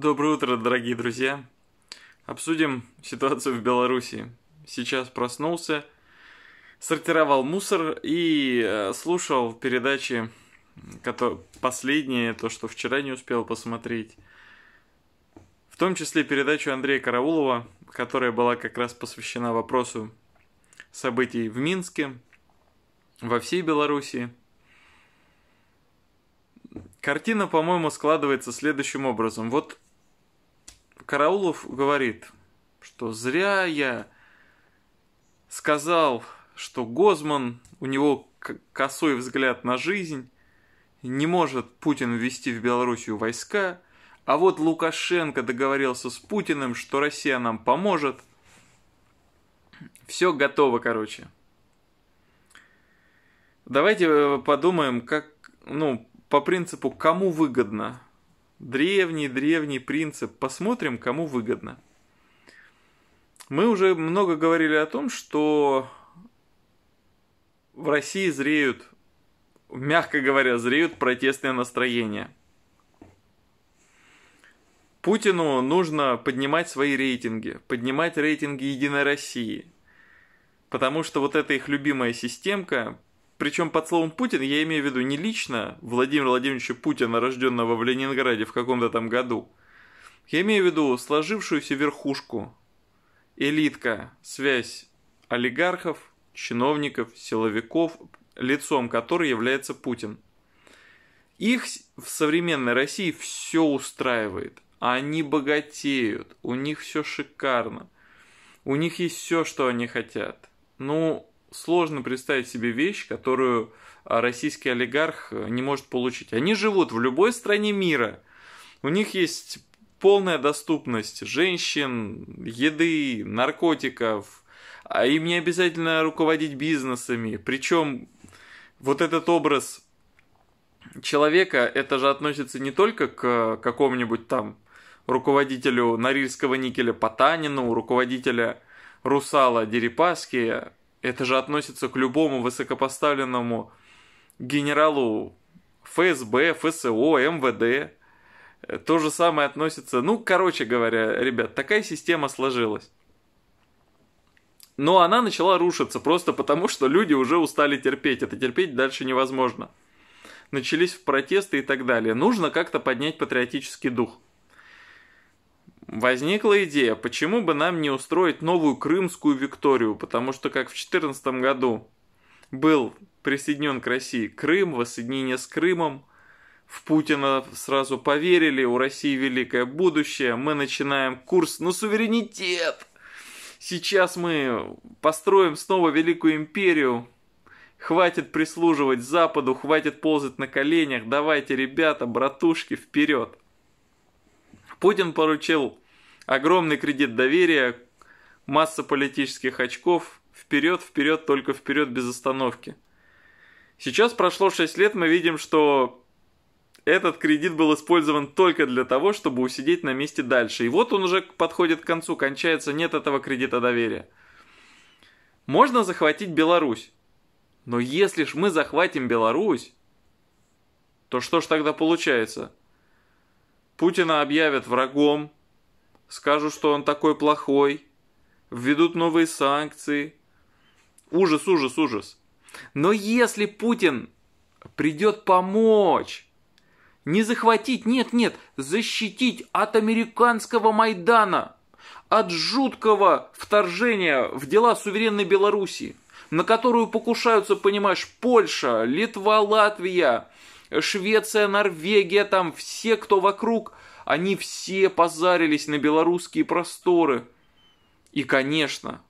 Доброе утро, дорогие друзья. Обсудим ситуацию в Беларуси. Сейчас проснулся, сортировал мусор и э, слушал передачи, которые последние, то, что вчера не успел посмотреть. В том числе передачу Андрея Караулова, которая была как раз посвящена вопросу событий в Минске, во всей Беларуси. Картина, по-моему, складывается следующим образом. Вот Караулов говорит, что зря я сказал, что Гозман, у него косой взгляд на жизнь, не может Путин ввести в Белоруссию войска, а вот Лукашенко договорился с Путиным, что Россия нам поможет. Все готово, короче. Давайте э, подумаем, как, ну, по принципу, кому выгодно Древний-древний принцип. Посмотрим, кому выгодно. Мы уже много говорили о том, что в России зреют, мягко говоря, зреют протестные настроения. Путину нужно поднимать свои рейтинги, поднимать рейтинги Единой России, потому что вот эта их любимая системка причем под словом Путин я имею в виду не лично Владимира Владимировича Путина, рожденного в Ленинграде в каком-то там году. Я имею в виду сложившуюся верхушку, элитка, связь олигархов, чиновников, силовиков, лицом которой является Путин. Их в современной России все устраивает. Они богатеют, у них все шикарно, у них есть все, что они хотят. Ну, сложно представить себе вещь, которую а, российский олигарх э, не может получить. Они живут в любой стране мира. У них есть полная доступность женщин, еды, наркотиков. А им не обязательно руководить бизнесами. Причем вот этот образ человека, это же относится не только к э, какому-нибудь там руководителю Норильского никеля Потанину, руководителя Русала Дерипаски, это же относится к любому высокопоставленному генералу ФСБ, ФСО, МВД. То же самое относится... Ну, короче говоря, ребят, такая система сложилась. Но она начала рушиться просто потому, что люди уже устали терпеть. Это терпеть дальше невозможно. Начались протесты и так далее. Нужно как-то поднять патриотический дух – возникла идея, почему бы нам не устроить новую крымскую Викторию, потому что как в 2014 году был присоединен к России Крым, воссоединение с Крымом, в Путина сразу поверили, у России великое будущее, мы начинаем курс на суверенитет. Сейчас мы построим снова великую империю, хватит прислуживать Западу, хватит ползать на коленях, давайте, ребята, братушки, вперед. Путин поручил огромный кредит доверия, масса политических очков, вперед, вперед, только вперед без остановки. Сейчас прошло 6 лет, мы видим, что этот кредит был использован только для того, чтобы усидеть на месте дальше. И вот он уже подходит к концу, кончается, нет этого кредита доверия. Можно захватить Беларусь. Но если ж мы захватим Беларусь, то что ж тогда получается? Путина объявят врагом, скажу, что он такой плохой, введут новые санкции. Ужас, ужас, ужас. Но если Путин придет помочь, не захватить, нет, нет, защитить от американского Майдана, от жуткого вторжения в дела суверенной Беларуси, на которую покушаются, понимаешь, Польша, Литва, Латвия, Швеция, Норвегия, там все, кто вокруг – они все позарились на белорусские просторы. И, конечно,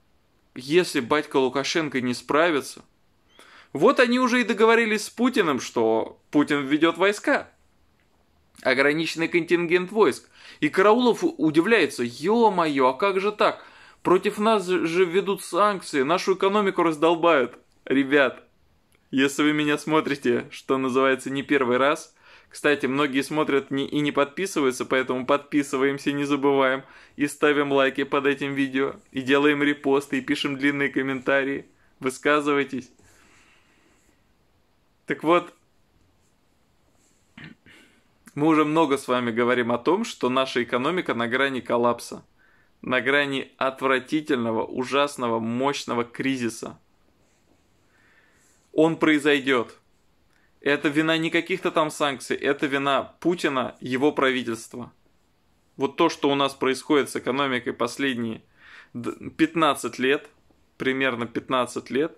если батька Лукашенко не справится... Вот они уже и договорились с Путиным, что Путин введет войска. Ограниченный контингент войск. И Караулов удивляется, ё-моё, а как же так? Против нас же ведут санкции, нашу экономику раздолбают. Ребят, если вы меня смотрите, что называется, не первый раз – кстати, многие смотрят не, и не подписываются, поэтому подписываемся, не забываем. И ставим лайки под этим видео, и делаем репосты, и пишем длинные комментарии. Высказывайтесь. Так вот, мы уже много с вами говорим о том, что наша экономика на грани коллапса, на грани отвратительного, ужасного, мощного кризиса. Он произойдет. Это вина не каких-то там санкций, это вина Путина, его правительства. Вот то, что у нас происходит с экономикой последние 15 лет, примерно 15 лет,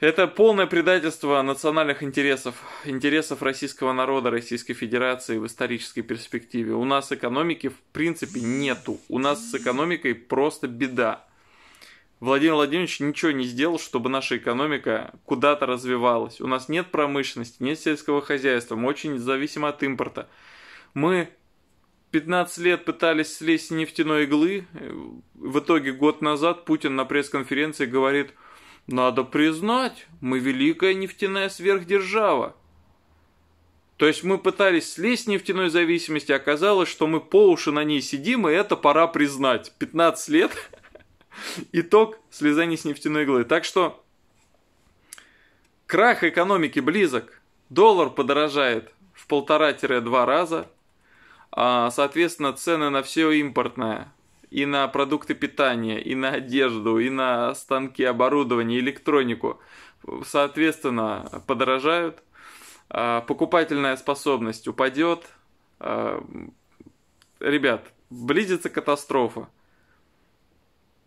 это полное предательство национальных интересов, интересов российского народа, Российской Федерации в исторической перспективе. У нас экономики в принципе нету. У нас с экономикой просто беда. Владимир Владимирович ничего не сделал, чтобы наша экономика куда-то развивалась. У нас нет промышленности, нет сельского хозяйства, мы очень зависимы от импорта. Мы 15 лет пытались слезть с нефтяной иглы. В итоге год назад Путин на пресс-конференции говорит, надо признать, мы великая нефтяная сверхдержава. То есть мы пытались слезть с нефтяной зависимости, оказалось, что мы по уши на ней сидим, и это пора признать. 15 лет Итог слезания с нефтяной иглы. Так что крах экономики близок. Доллар подорожает в полтора-два раза. А, соответственно, цены на все импортное и на продукты питания, и на одежду, и на станки оборудование, электронику, соответственно, подорожают. А, покупательная способность упадет. А, ребят, близится катастрофа.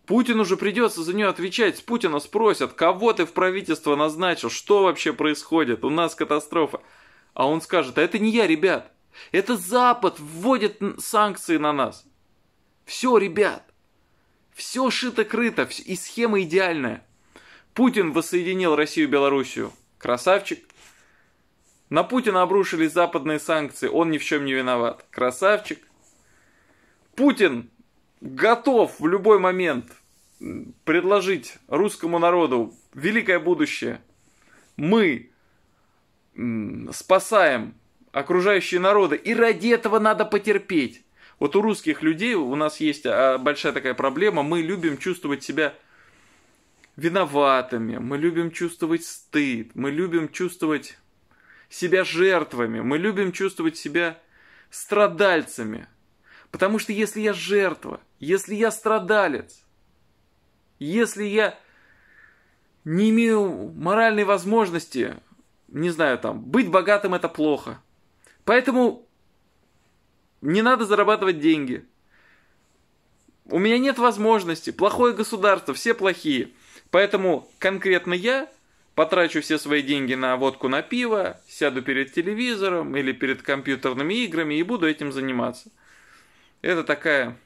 Путину же придется за нее отвечать. С Путина спросят, кого ты в правительство назначил, что вообще происходит, у нас катастрофа. А он скажет, а это не я, ребят. Это Запад вводит санкции на нас. Все, ребят. Все шито-крыто, и схема идеальная. Путин воссоединил Россию и Белоруссию. Красавчик. На Путина обрушились западные санкции, он ни в чем не виноват. Красавчик. Путин готов в любой момент предложить русскому народу великое будущее. Мы спасаем окружающие народы, и ради этого надо потерпеть. Вот у русских людей у нас есть а, большая такая проблема, мы любим чувствовать себя виноватыми, мы любим чувствовать стыд, мы любим чувствовать себя жертвами, мы любим чувствовать себя страдальцами. Потому что если я жертва, если я страдалец, если я не имею моральной возможности, не знаю, там, быть богатым это плохо. Поэтому не надо зарабатывать деньги. У меня нет возможности, плохое государство, все плохие. Поэтому конкретно я потрачу все свои деньги на водку, на пиво, сяду перед телевизором или перед компьютерными играми и буду этим заниматься. Это такая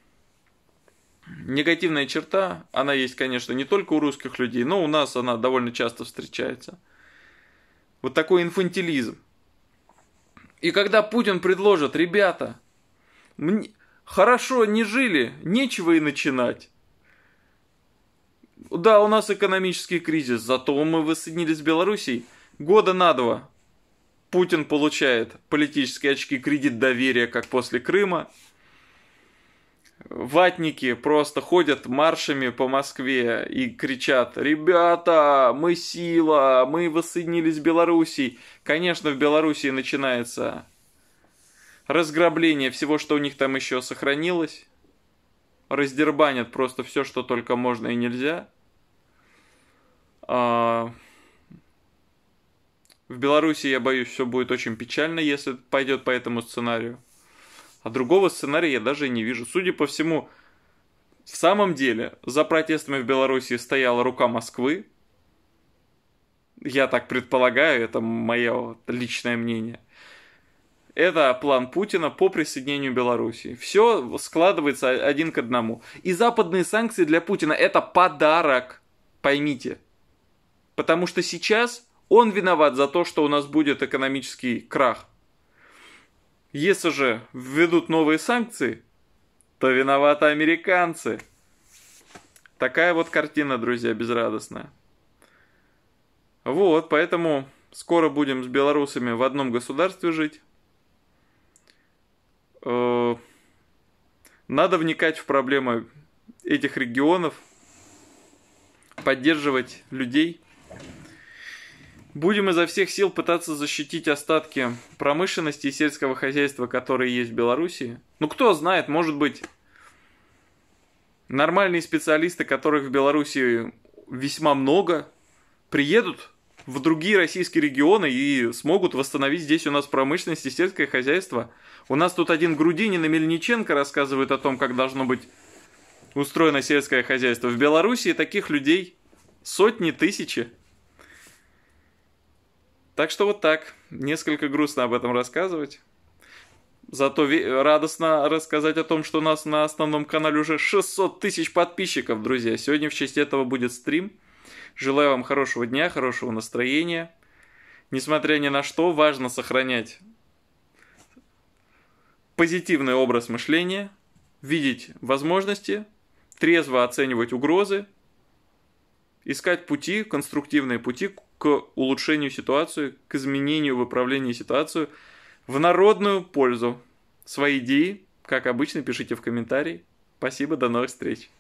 негативная черта, она есть, конечно, не только у русских людей, но у нас она довольно часто встречается. Вот такой инфантилизм. И когда Путин предложит, ребята, мне... хорошо не жили, нечего и начинать. Да, у нас экономический кризис, зато мы воссоединились с Белоруссией. Года на два Путин получает политические очки, кредит доверия, как после Крыма – ватники просто ходят маршами по Москве и кричат «Ребята, мы сила, мы воссоединились с Белоруссией». Конечно, в Белоруссии начинается разграбление всего, что у них там еще сохранилось. Раздербанят просто все, что только можно и нельзя. А, в Беларуси, я боюсь, все будет очень печально, если пойдет по этому сценарию. А другого сценария я даже не вижу. Судя по всему, в самом деле за протестами в Беларуси стояла рука Москвы. Я так предполагаю, это мое личное мнение. Это план Путина по присоединению Беларуси. Все складывается один к одному. И западные санкции для Путина это подарок, поймите. Потому что сейчас он виноват за то, что у нас будет экономический крах. Если же введут новые санкции, то виноваты американцы. Такая вот картина, друзья, безрадостная. Вот, поэтому скоро будем с белорусами в одном государстве жить. Э, надо вникать в проблемы этих регионов, поддерживать людей. Будем изо всех сил пытаться защитить остатки промышленности и сельского хозяйства, которые есть в Беларуси. Ну, кто знает, может быть, нормальные специалисты, которых в Беларуси весьма много, приедут в другие российские регионы и смогут восстановить здесь у нас промышленность и сельское хозяйство. У нас тут один Грудинин и Мельниченко рассказывают о том, как должно быть устроено сельское хозяйство. В Беларуси таких людей сотни тысячи. Так что вот так. Несколько грустно об этом рассказывать. Зато радостно рассказать о том, что у нас на основном канале уже 600 тысяч подписчиков, друзья. Сегодня в честь этого будет стрим. Желаю вам хорошего дня, хорошего настроения. Несмотря ни на что, важно сохранять позитивный образ мышления, видеть возможности, трезво оценивать угрозы, искать пути, конструктивные пути к улучшению ситуации, к изменению в управлении ситуацию в народную пользу. Свои идеи, как обычно, пишите в комментарии. Спасибо, до новых встреч.